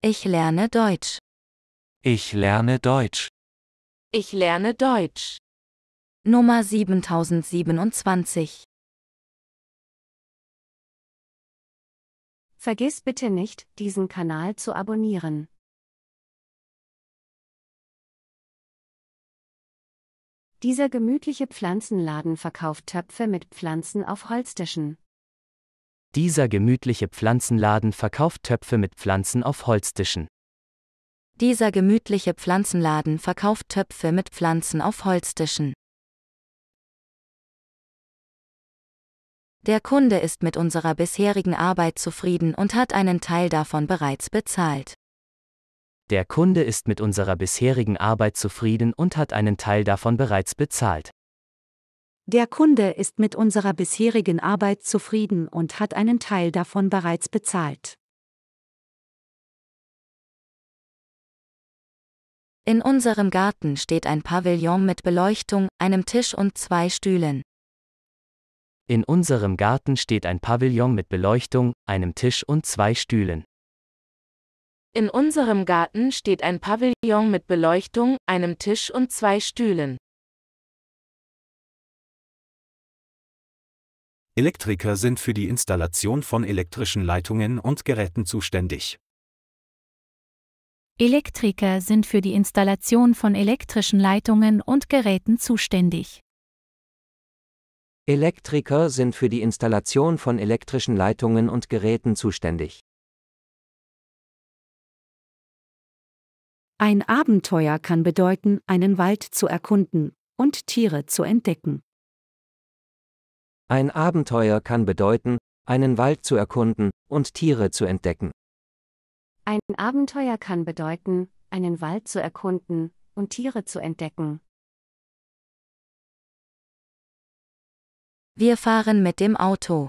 Ich lerne Deutsch. Ich lerne Deutsch. Ich lerne Deutsch. Nummer 7027. Vergiss bitte nicht, diesen Kanal zu abonnieren. Dieser gemütliche Pflanzenladen verkauft Töpfe mit Pflanzen auf Holztischen. Dieser gemütliche Pflanzenladen verkauft Töpfe mit Pflanzen auf Holztischen. Dieser gemütliche Pflanzenladen verkauft Töpfe mit Pflanzen auf Holztischen. Der Kunde ist mit unserer bisherigen Arbeit zufrieden und hat einen Teil davon bereits bezahlt. Der Kunde ist mit unserer bisherigen Arbeit zufrieden und hat einen Teil davon bereits bezahlt. Der Kunde ist mit unserer bisherigen Arbeit zufrieden und hat einen Teil davon bereits bezahlt. In unserem Garten steht ein Pavillon mit Beleuchtung, einem Tisch und zwei Stühlen. In unserem Garten steht ein Pavillon mit Beleuchtung, einem Tisch und zwei Stühlen. In unserem Garten steht ein Pavillon mit Beleuchtung, einem Tisch und zwei Stühlen. Elektriker sind für die Installation von elektrischen Leitungen und Geräten zuständig. Elektriker sind für die Installation von elektrischen Leitungen und Geräten zuständig. Elektriker sind für die Installation von elektrischen Leitungen und Geräten zuständig. Ein Abenteuer kann bedeuten, einen Wald zu erkunden und Tiere zu entdecken. Ein Abenteuer kann bedeuten, einen Wald zu erkunden und Tiere zu entdecken. Ein Abenteuer kann bedeuten, einen Wald zu erkunden und Tiere zu entdecken. Wir fahren mit dem Auto.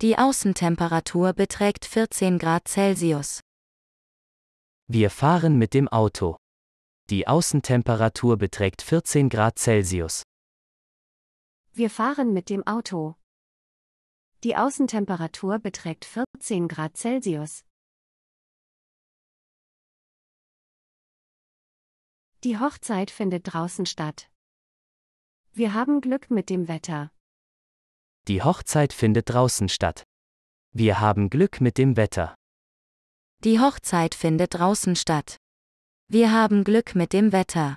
Die Außentemperatur beträgt 14 Grad Celsius. Wir fahren mit dem Auto. Die Außentemperatur beträgt 14 Grad Celsius. Wir fahren mit dem Auto. Die Außentemperatur beträgt 14 Grad Celsius. Die Hochzeit findet draußen statt. Wir haben Glück mit dem Wetter. Die Hochzeit findet draußen statt. Wir haben Glück mit dem Wetter. Die Hochzeit findet draußen statt. Wir haben Glück mit dem Wetter.